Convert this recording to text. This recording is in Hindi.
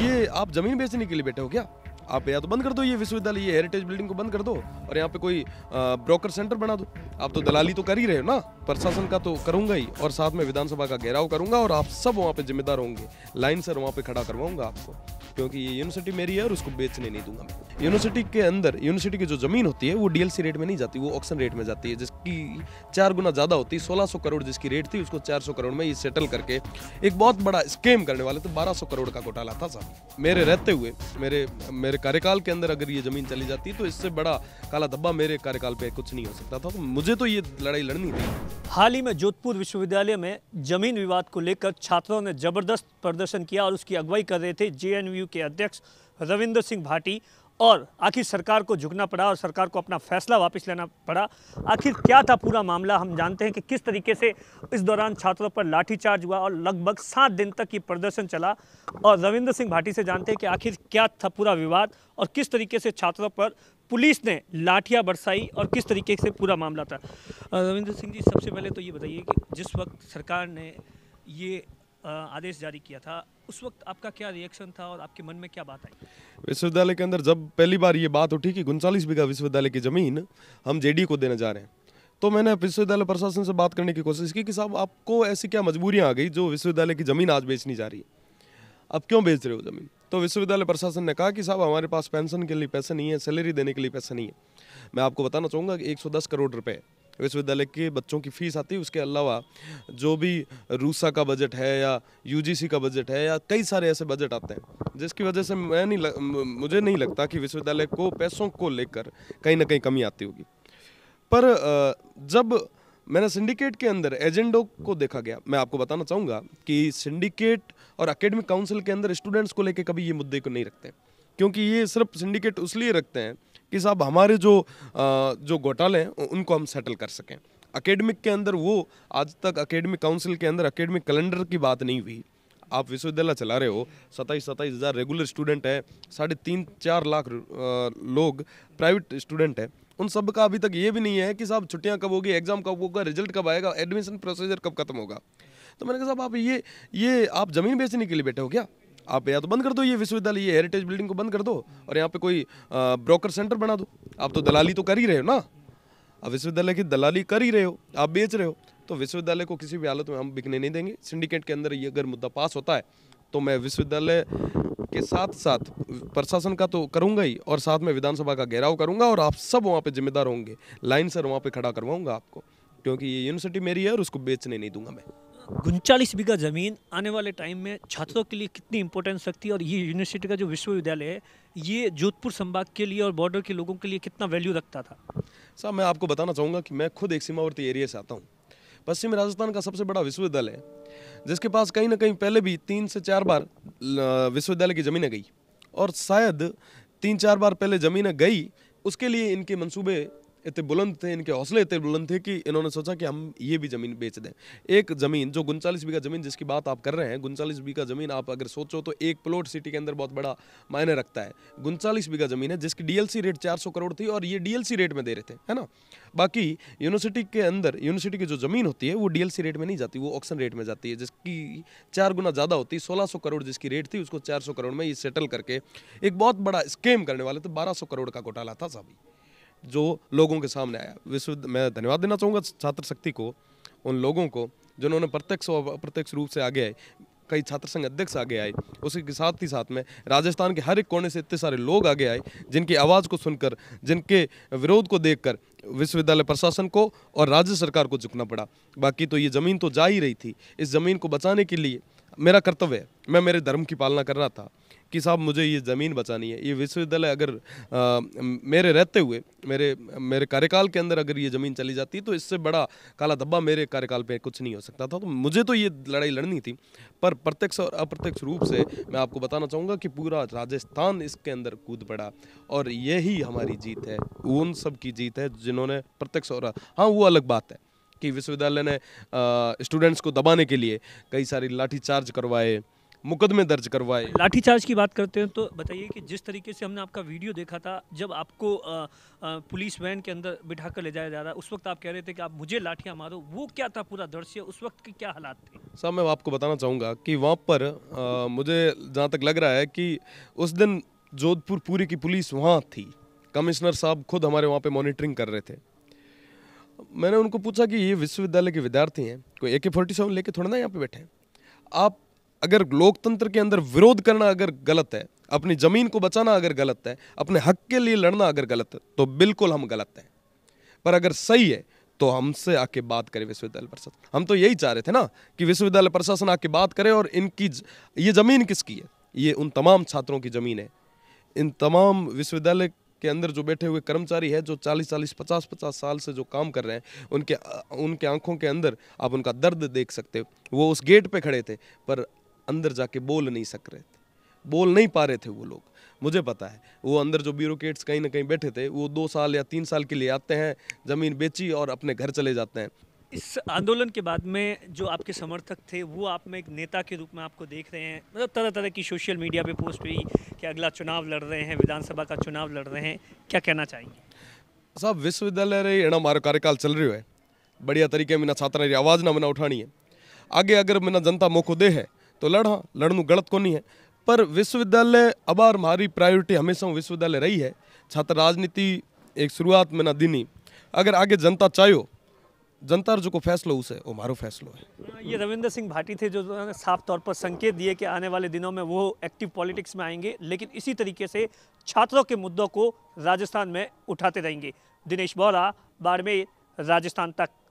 ये आप जमीन बेचने के लिए बैठे हो क्या आप या तो बंद कर दो ये विश्वविद्यालय ये हेरिटेज बिल्डिंग को बंद कर दो और यहाँ पे कोई ब्रोकर सेंटर बना दो आप तो दलाली तो कर ही रहे हो ना प्रशासन का तो करूंगा ही और साथ में विधानसभा का घेराव करूंगा और आप सब वहाँ पे जिम्मेदार होंगे लाइन सर वहाँ पे खड़ा करवाऊंगा आपको क्योंकि ये यूनिवर्सिटी मेरी है और उसको बेचने नहीं दूंगा यूनिवर्सिटी के अंदर यूनिवर्सिटी की जो जमीन होती है वो डीएलसी रेट में नहीं जाती वो ऑक्शन रेट में जाती है जिसकी चार गुना ज़्यादा होती है सोलह सौ करोड़ जिसकी रेट थी उसको चार सौ करोड़ में ये सेटल करके एक बहुत बड़ा स्केम करने वाले थे तो बारह सौ करोड़ का घोटाला था साहब मेरे रहते हुए मेरे मेरे कार्यकाल के अंदर अगर ये ज़मीन चली जाती तो इससे बड़ा काला धब्बा मेरे कार्यकाल पर कुछ नहीं हो सकता था तो मुझे तो ये लड़ाई लड़नी थी हाल ही में जोधपुर विश्वविद्यालय में जमीन विवाद को लेकर छात्रों ने जबरदस्त प्रदर्शन किया और उसकी अगुवाई कर रहे थे जे के अध्यक्ष रविंद्र सिंह भाटी और आखिर सरकार को झुकना पड़ा और सरकार को अपना फैसला वापस लेना पड़ा आखिर क्या था पूरा मामला हम जानते हैं कि किस तरीके से इस दौरान छात्रों पर लाठीचार्ज हुआ और लगभग सात दिन तक ये प्रदर्शन चला और रविंद्र सिंह भाटी से जानते हैं कि आखिर क्या था पूरा विवाद और किस तरीके से छात्रों पर पुलिस ने लाठियाँ बरसाई और किस तरीके से पूरा मामला था रविंद्र सिंह जी सबसे पहले तो ये बताइए कि जिस वक्त सरकार ने ये आदेश जारी किया था उस वक्त आपका क्या रिएक्शन था और आपके मन में क्या बात आई विश्वविद्यालय के अंदर जब पहली बार ये बात उठी कि उनचालीस बीघा विश्वविद्यालय की ज़मीन हम जेडी को देने जा रहे हैं तो मैंने विश्वविद्यालय प्रशासन से बात करने की कोशिश की कि साहब आपको ऐसी क्या मजबूरियाँ आ गई जो विश्वविद्यालय की ज़मीन आज बेचनी जा रही है अब क्यों बेच रहे हो ज़मीन तो विश्वविद्यालय प्रशासन ने कहा कि साहब हमारे पास पेंशन के लिए पैसे नहीं है सैलरी देने के लिए पैसे नहीं है मैं आपको बताना चाहूँगा कि 110 करोड़ रुपए विश्वविद्यालय के बच्चों की फीस आती है उसके अलावा जो भी रूसा का बजट है या यूजीसी का बजट है या कई सारे ऐसे बजट आते हैं जिसकी वजह से मैं नहीं लग, मुझे नहीं लगता कि विश्वविद्यालय को पैसों को लेकर कहीं ना कहीं कमी आती होगी पर जब मैंने सिंडिकेट के अंदर एजेंडो को देखा गया मैं आपको बताना चाहूँगा कि सिंडिकेट और अकेडमिक काउंसिल के अंदर स्टूडेंट्स को लेकर कभी ये मुद्दे को नहीं रखते क्योंकि ये सिर्फ सिंडिकेट उस रखते हैं कि साहब हमारे जो जो घोटाले हैं उनको हम सेटल कर सकें अकेडमिक के अंदर वो आज तक अकेडमिक काउंसिल के अंदर अकेडमिक कैलेंडर की बात नहीं हुई आप विश्वविद्यालय चला रहे हो सताईस सताईस हज़ार रेगुलर स्टूडेंट है साढ़े तीन चार लाख लोग प्राइवेट स्टूडेंट है उन सब का अभी तक ये भी नहीं है कि साहब छुट्टियां कब होगी एग्ज़ाम कब होगा रिजल्ट कब आएगा एडमिशन प्रोसीजर कब खत्म होगा तो मैंने कहा साहब आप ये ये आप ज़मीन बेचने के लिए बैठे हो क्या आप या तो बंद कर दो ये विश्वविद्यालय ये हेरिटेज बिल्डिंग को बंद कर दो और यहाँ पे कोई ब्रोकर सेंटर बना दो आप तो दलाली तो कर ही रहे हो ना आप विश्वविद्यालय की दलाली कर ही रहे हो आप बेच रहे हो तो विश्वविद्यालय को किसी भी हालत में हम बिकने नहीं देंगे सिंडिकेट के अंदर ये अगर मुद्दा पास होता है तो मैं विश्वविद्यालय के साथ साथ प्रशासन का तो करूंगा ही और साथ में विधानसभा का घेराव करूंगा और आप सब वहाँ पे जिम्मेदार होंगे लाइन सर वहाँ पे खड़ा करवाऊंगा आपको क्योंकि ये यूनिवर्सिटी मेरी है और उसको बेचने नहीं दूंगा मैं उनचालीस बीघा ज़मीन आने वाले टाइम में छात्रों के लिए कितनी इंपॉर्टेंस रखती है और ये यूनिवर्सिटी का जो विश्वविद्यालय है ये जोधपुर संभाग के लिए और बॉर्डर के लोगों के लिए कितना वैल्यू रखता था सर मैं आपको बताना चाहूँगा कि मैं खुद एक सीमावर्ती एरिया से आता हूँ पश्चिम राजस्थान का सबसे बड़ा विश्वविद्यालय है जिसके पास कहीं ना कहीं पहले भी तीन से चार बार विश्वविद्यालय की ज़मीनें गई और शायद तीन चार बार पहले ज़मीनें गई उसके लिए इनके मंसूबे इतने बुलंद थे इनके हौसले इतने बुलंद थे कि इन्होंने सोचा कि हम ये भी ज़मीन बेच दें एक ज़मीन जो उनचालीस बीघा ज़मीन जिसकी बात आप कर रहे हैं उनचालीस बीघा ज़मीन आप अगर सोचो तो एक प्लॉट सिटी के अंदर बहुत बड़ा मायने रखता है उनचालीस बीघा ज़मीन है जिसकी डीएलसी रेट 400 करोड़ थी और ये डी रेट में दे रहे थे है ना बाकी यूनिवर्सिटी के अंदर यूनिवर्सिटी की जो ज़मीन होती है वो डी रेट में नहीं जाती वो ऑक्शन रेट में जाती है जिसकी चार गुना ज़्यादा होती है सोलह सौ करोड़ जिसकी रेट थी उसको चार सौ करोड़ में ये सेटल करके एक बहुत बड़ा स्केम करने वाले थे बारह सौ करोड़ का घोटाला था सभी जो लोगों के सामने आया विश्व मैं धन्यवाद देना चाहूँगा छात्र शक्ति को उन लोगों को जिन्होंने प्रत्यक्ष और अप्रत्यक्ष रूप से आगे आए कई छात्र संघ अध्यक्ष आगे आए उसी के साथ ही साथ में राजस्थान के हर एक कोने से इतने सारे लोग आगे आए जिनकी आवाज़ को सुनकर जिनके विरोध को देखकर विश्वविद्यालय प्रशासन को और राज्य सरकार को झुकना पड़ा बाकी तो ये ज़मीन तो जा ही रही थी इस ज़मीन को बचाने के लिए मेरा कर्तव्य है मैं मेरे धर्म की पालना कर रहा था कि साहब मुझे ये ज़मीन बचानी है ये विश्वविद्यालय अगर आ, मेरे रहते हुए मेरे मेरे कार्यकाल के अंदर अगर ये ज़मीन चली जाती तो इससे बड़ा काला धब्बा मेरे कार्यकाल पर कुछ नहीं हो सकता था तो मुझे तो ये लड़ाई लड़नी थी पर प्रत्यक्ष और अप्रत्यक्ष रूप से मैं आपको बताना चाहूँगा कि पूरा राजस्थान इसके अंदर कूद पड़ा और यही हमारी जीत है उन सब की जीत है जिन्होंने प्रत्यक्ष और हाँ वो अलग बात है कि विश्वविद्यालय ने स्टूडेंट्स को दबाने के लिए कई सारी लाठी चार्ज करवाए मुकदमे दर्ज करवाए लाठीचार्ज की बात करते हैं तो बताइए कि जिस तरीके से हमने आपका वीडियो देखा था जब आपको आ, आ, पुलिस वैन के अंदर बिठा कर ले जाया जा रहा उस वक्त आप कह रहे थे कि आप मुझे लाठियां मारो वो क्या था पूरा दृश्य उस वक्त के क्या हालात थे सर मैं आपको बताना चाहूँगा कि वहाँ पर आ, मुझे जहाँ तक लग रहा है कि उस दिन जोधपुर पूरी की पुलिस वहाँ थी कमिश्नर साहब खुद हमारे वहाँ पर मॉनिटरिंग कर रहे थे मैंने उनको पूछा कि ये विश्वविद्यालय के विद्यार्थी हैं कोई ए के फोर्टी सेवन लेके थोड़ा ना यहाँ पे बैठे हैं आप अगर लोकतंत्र के अंदर विरोध करना अगर गलत है अपनी ज़मीन को बचाना अगर गलत है अपने हक के लिए लड़ना अगर गलत है तो बिल्कुल हम गलत हैं पर अगर सही है तो हमसे आके बात करें विश्वविद्यालय प्रशासन हम तो यही चाह रहे थे ना कि विश्वविद्यालय प्रशासन आके बात करे और इनकी ज... ये ज़मीन किसकी है ये उन तमाम छात्रों की ज़मीन है इन तमाम विश्वविद्यालय के अंदर जो बैठे हुए कर्मचारी है जो चालीस चालीस पचास पचास साल से जो काम कर रहे हैं उनके उनके आंखों के अंदर आप उनका दर्द देख सकते हो वो उस गेट पे खड़े थे पर अंदर जाके बोल नहीं सक रहे थे बोल नहीं पा रहे थे वो लोग मुझे पता है वो अंदर जो ब्यूरोट्स कहीं ना कहीं बैठे थे वो दो साल या तीन साल के लिए आते हैं ज़मीन बेची और अपने घर चले जाते हैं इस आंदोलन के बाद में जो आपके समर्थक थे वो आप में एक नेता के रूप में आपको देख रहे हैं मतलब तरह तरह की सोशल मीडिया पे पोस्ट हुई कि अगला चुनाव लड़ रहे हैं विधानसभा का चुनाव लड़ रहे हैं क्या कहना चाहेंगे साहब विश्वविद्यालय रे एना मारो कार्यकाल चल रही है बढ़िया तरीके में छात्रा आवाज़ ना मैंने उठानी है आगे अगर मैंने जनता मौको दे है तो लड़ हाँ लड़नू गलत કોની है पर विश्वविद्यालय अब और हमारी प्रायोरिटी हमेशा विश्वविद्यालय रही है छात्र राजनीति एक शुरुआत में ना दिनी अगर आगे जनता चाहो जनता जो को फैसलो उसे वो मारो फैसलो है ये रविंद्र सिंह भाटी थे जो साफ तौर पर संकेत दिए कि आने वाले दिनों में वो एक्टिव पॉलिटिक्स में आएंगे लेकिन इसी तरीके से छात्रों के मुद्दों को राजस्थान में उठाते रहेंगे दिनेश बोरा बाड़मेर राजस्थान तक